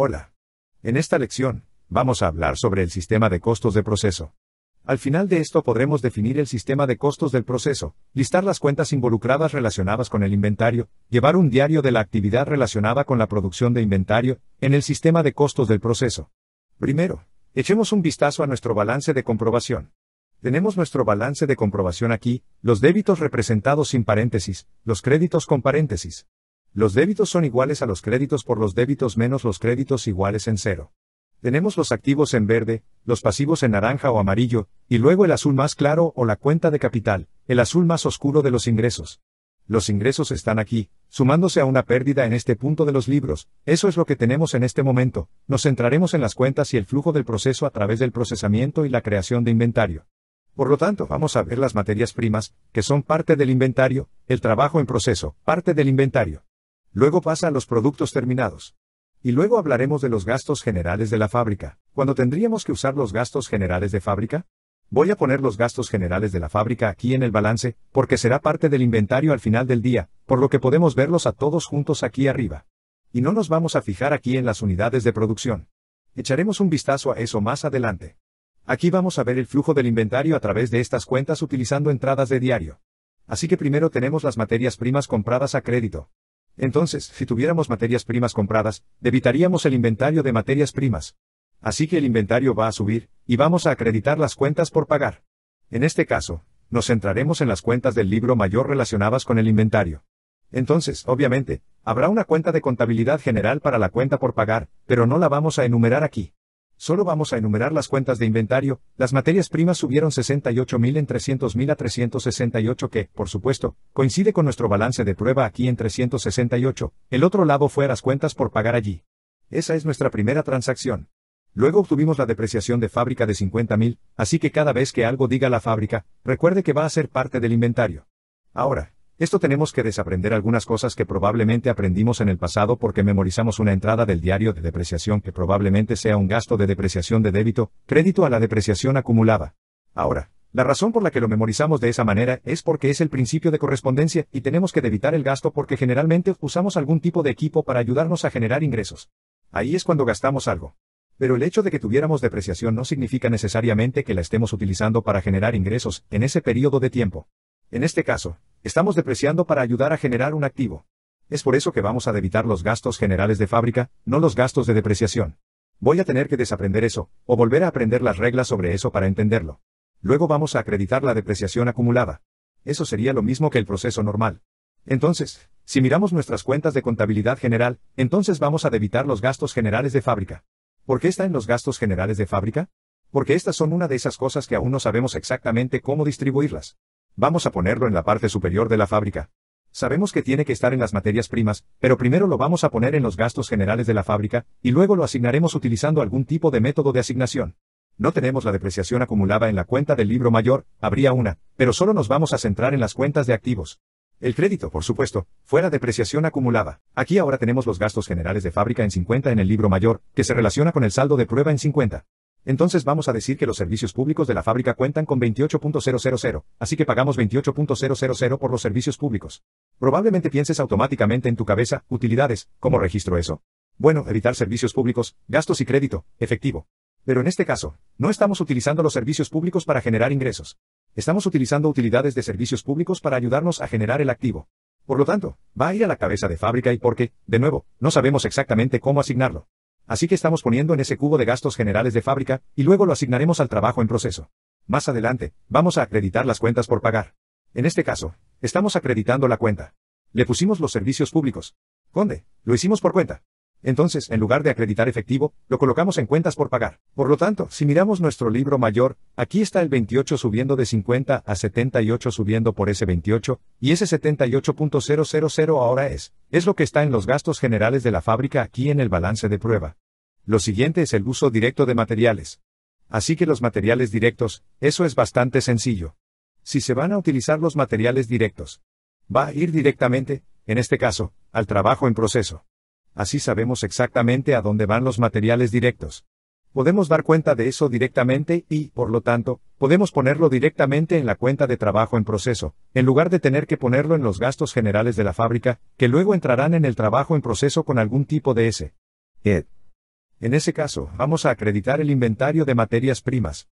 Hola. En esta lección, vamos a hablar sobre el sistema de costos de proceso. Al final de esto podremos definir el sistema de costos del proceso, listar las cuentas involucradas relacionadas con el inventario, llevar un diario de la actividad relacionada con la producción de inventario, en el sistema de costos del proceso. Primero, echemos un vistazo a nuestro balance de comprobación. Tenemos nuestro balance de comprobación aquí, los débitos representados sin paréntesis, los créditos con paréntesis. Los débitos son iguales a los créditos por los débitos menos los créditos iguales en cero. Tenemos los activos en verde, los pasivos en naranja o amarillo, y luego el azul más claro o la cuenta de capital, el azul más oscuro de los ingresos. Los ingresos están aquí, sumándose a una pérdida en este punto de los libros, eso es lo que tenemos en este momento, nos centraremos en las cuentas y el flujo del proceso a través del procesamiento y la creación de inventario. Por lo tanto, vamos a ver las materias primas, que son parte del inventario, el trabajo en proceso, parte del inventario. Luego pasa a los productos terminados. Y luego hablaremos de los gastos generales de la fábrica. ¿Cuándo tendríamos que usar los gastos generales de fábrica? Voy a poner los gastos generales de la fábrica aquí en el balance, porque será parte del inventario al final del día, por lo que podemos verlos a todos juntos aquí arriba. Y no nos vamos a fijar aquí en las unidades de producción. Echaremos un vistazo a eso más adelante. Aquí vamos a ver el flujo del inventario a través de estas cuentas utilizando entradas de diario. Así que primero tenemos las materias primas compradas a crédito. Entonces, si tuviéramos materias primas compradas, debitaríamos el inventario de materias primas. Así que el inventario va a subir, y vamos a acreditar las cuentas por pagar. En este caso, nos centraremos en las cuentas del libro mayor relacionadas con el inventario. Entonces, obviamente, habrá una cuenta de contabilidad general para la cuenta por pagar, pero no la vamos a enumerar aquí. Solo vamos a enumerar las cuentas de inventario, las materias primas subieron 68.000 en 300.000 a 368 que, por supuesto, coincide con nuestro balance de prueba aquí en 368, el otro lado fue a las cuentas por pagar allí. Esa es nuestra primera transacción. Luego obtuvimos la depreciación de fábrica de 50.000, así que cada vez que algo diga la fábrica, recuerde que va a ser parte del inventario. Ahora, esto tenemos que desaprender algunas cosas que probablemente aprendimos en el pasado porque memorizamos una entrada del diario de depreciación que probablemente sea un gasto de depreciación de débito, crédito a la depreciación acumulada. Ahora, la razón por la que lo memorizamos de esa manera es porque es el principio de correspondencia y tenemos que debitar el gasto porque generalmente usamos algún tipo de equipo para ayudarnos a generar ingresos. Ahí es cuando gastamos algo. Pero el hecho de que tuviéramos depreciación no significa necesariamente que la estemos utilizando para generar ingresos en ese periodo de tiempo. En este caso, estamos depreciando para ayudar a generar un activo. Es por eso que vamos a debitar los gastos generales de fábrica, no los gastos de depreciación. Voy a tener que desaprender eso, o volver a aprender las reglas sobre eso para entenderlo. Luego vamos a acreditar la depreciación acumulada. Eso sería lo mismo que el proceso normal. Entonces, si miramos nuestras cuentas de contabilidad general, entonces vamos a debitar los gastos generales de fábrica. ¿Por qué está en los gastos generales de fábrica? Porque estas son una de esas cosas que aún no sabemos exactamente cómo distribuirlas. Vamos a ponerlo en la parte superior de la fábrica. Sabemos que tiene que estar en las materias primas, pero primero lo vamos a poner en los gastos generales de la fábrica, y luego lo asignaremos utilizando algún tipo de método de asignación. No tenemos la depreciación acumulada en la cuenta del libro mayor, habría una, pero solo nos vamos a centrar en las cuentas de activos. El crédito, por supuesto, fuera depreciación acumulada. Aquí ahora tenemos los gastos generales de fábrica en 50 en el libro mayor, que se relaciona con el saldo de prueba en 50. Entonces vamos a decir que los servicios públicos de la fábrica cuentan con 28.000, así que pagamos 28.000 por los servicios públicos. Probablemente pienses automáticamente en tu cabeza, utilidades, ¿cómo registro eso? Bueno, evitar servicios públicos, gastos y crédito, efectivo. Pero en este caso, no estamos utilizando los servicios públicos para generar ingresos. Estamos utilizando utilidades de servicios públicos para ayudarnos a generar el activo. Por lo tanto, va a ir a la cabeza de fábrica y porque, de nuevo, no sabemos exactamente cómo asignarlo. Así que estamos poniendo en ese cubo de gastos generales de fábrica, y luego lo asignaremos al trabajo en proceso. Más adelante, vamos a acreditar las cuentas por pagar. En este caso, estamos acreditando la cuenta. Le pusimos los servicios públicos. Conde, lo hicimos por cuenta. Entonces, en lugar de acreditar efectivo, lo colocamos en cuentas por pagar. Por lo tanto, si miramos nuestro libro mayor, aquí está el 28 subiendo de 50 a 78 subiendo por ese 28, y ese 78.000 ahora es, es lo que está en los gastos generales de la fábrica aquí en el balance de prueba. Lo siguiente es el uso directo de materiales. Así que los materiales directos, eso es bastante sencillo. Si se van a utilizar los materiales directos, va a ir directamente, en este caso, al trabajo en proceso. Así sabemos exactamente a dónde van los materiales directos. Podemos dar cuenta de eso directamente y, por lo tanto, podemos ponerlo directamente en la cuenta de trabajo en proceso, en lugar de tener que ponerlo en los gastos generales de la fábrica, que luego entrarán en el trabajo en proceso con algún tipo de S. Ed. En ese caso, vamos a acreditar el inventario de materias primas.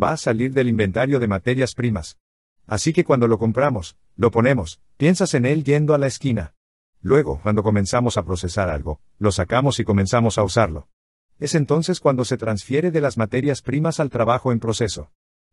Va a salir del inventario de materias primas. Así que cuando lo compramos, lo ponemos, piensas en él yendo a la esquina. Luego, cuando comenzamos a procesar algo, lo sacamos y comenzamos a usarlo. Es entonces cuando se transfiere de las materias primas al trabajo en proceso.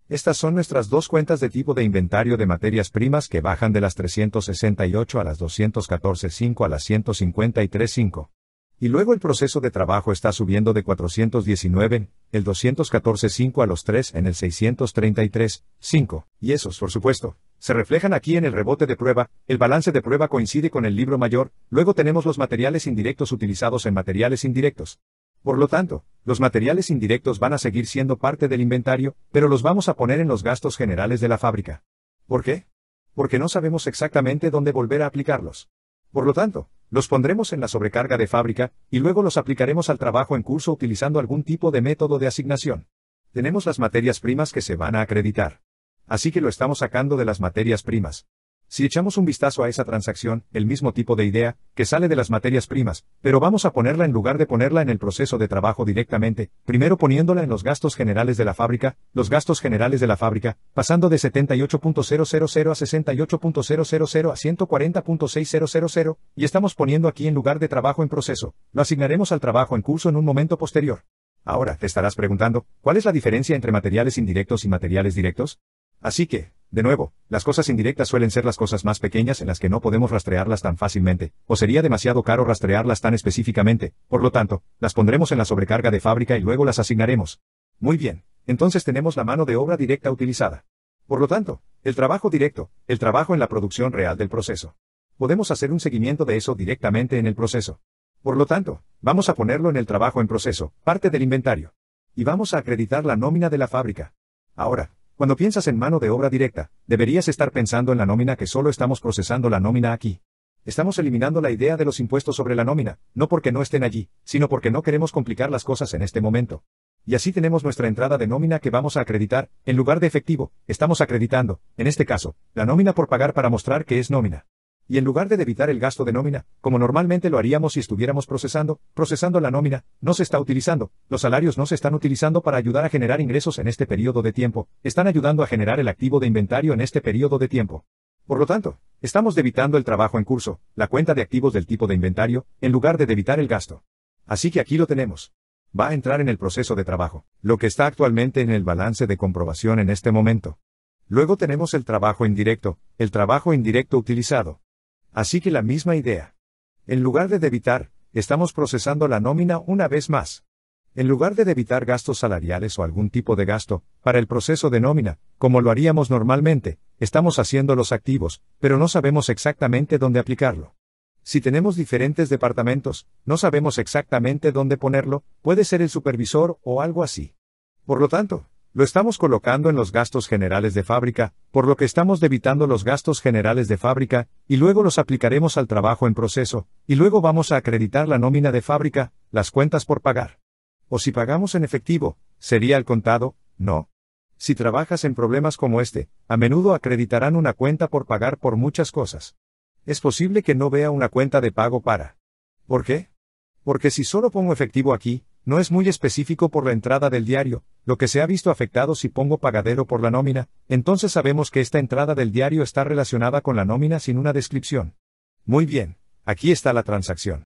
Estas son nuestras dos cuentas de tipo de inventario de materias primas que bajan de las 368 a las 214.5 a las 153.5. Y luego el proceso de trabajo está subiendo de 419, el 214.5 a los 3 en el 633.5. Y esos, por supuesto, se reflejan aquí en el rebote de prueba, el balance de prueba coincide con el libro mayor, luego tenemos los materiales indirectos utilizados en materiales indirectos. Por lo tanto, los materiales indirectos van a seguir siendo parte del inventario, pero los vamos a poner en los gastos generales de la fábrica. ¿Por qué? Porque no sabemos exactamente dónde volver a aplicarlos. Por lo tanto, los pondremos en la sobrecarga de fábrica, y luego los aplicaremos al trabajo en curso utilizando algún tipo de método de asignación. Tenemos las materias primas que se van a acreditar. Así que lo estamos sacando de las materias primas. Si echamos un vistazo a esa transacción, el mismo tipo de idea, que sale de las materias primas, pero vamos a ponerla en lugar de ponerla en el proceso de trabajo directamente, primero poniéndola en los gastos generales de la fábrica, los gastos generales de la fábrica, pasando de 78.000 a 68.000 a 140.6000, y estamos poniendo aquí en lugar de trabajo en proceso, lo asignaremos al trabajo en curso en un momento posterior. Ahora, te estarás preguntando, ¿cuál es la diferencia entre materiales indirectos y materiales directos? Así que, de nuevo, las cosas indirectas suelen ser las cosas más pequeñas en las que no podemos rastrearlas tan fácilmente, o sería demasiado caro rastrearlas tan específicamente, por lo tanto, las pondremos en la sobrecarga de fábrica y luego las asignaremos. Muy bien, entonces tenemos la mano de obra directa utilizada. Por lo tanto, el trabajo directo, el trabajo en la producción real del proceso. Podemos hacer un seguimiento de eso directamente en el proceso. Por lo tanto, vamos a ponerlo en el trabajo en proceso, parte del inventario. Y vamos a acreditar la nómina de la fábrica. Ahora, cuando piensas en mano de obra directa, deberías estar pensando en la nómina que solo estamos procesando la nómina aquí. Estamos eliminando la idea de los impuestos sobre la nómina, no porque no estén allí, sino porque no queremos complicar las cosas en este momento. Y así tenemos nuestra entrada de nómina que vamos a acreditar, en lugar de efectivo, estamos acreditando, en este caso, la nómina por pagar para mostrar que es nómina y en lugar de debitar el gasto de nómina, como normalmente lo haríamos si estuviéramos procesando, procesando la nómina, no se está utilizando, los salarios no se están utilizando para ayudar a generar ingresos en este periodo de tiempo, están ayudando a generar el activo de inventario en este periodo de tiempo. Por lo tanto, estamos debitando el trabajo en curso, la cuenta de activos del tipo de inventario, en lugar de debitar el gasto. Así que aquí lo tenemos. Va a entrar en el proceso de trabajo, lo que está actualmente en el balance de comprobación en este momento. Luego tenemos el trabajo indirecto, el trabajo indirecto utilizado. Así que la misma idea. En lugar de debitar, estamos procesando la nómina una vez más. En lugar de debitar gastos salariales o algún tipo de gasto, para el proceso de nómina, como lo haríamos normalmente, estamos haciendo los activos, pero no sabemos exactamente dónde aplicarlo. Si tenemos diferentes departamentos, no sabemos exactamente dónde ponerlo, puede ser el supervisor o algo así. Por lo tanto, lo estamos colocando en los gastos generales de fábrica, por lo que estamos debitando los gastos generales de fábrica, y luego los aplicaremos al trabajo en proceso, y luego vamos a acreditar la nómina de fábrica, las cuentas por pagar. O si pagamos en efectivo, ¿sería el contado? No. Si trabajas en problemas como este, a menudo acreditarán una cuenta por pagar por muchas cosas. Es posible que no vea una cuenta de pago para. ¿Por qué? Porque si solo pongo efectivo aquí, no es muy específico por la entrada del diario, lo que se ha visto afectado si pongo pagadero por la nómina, entonces sabemos que esta entrada del diario está relacionada con la nómina sin una descripción. Muy bien, aquí está la transacción.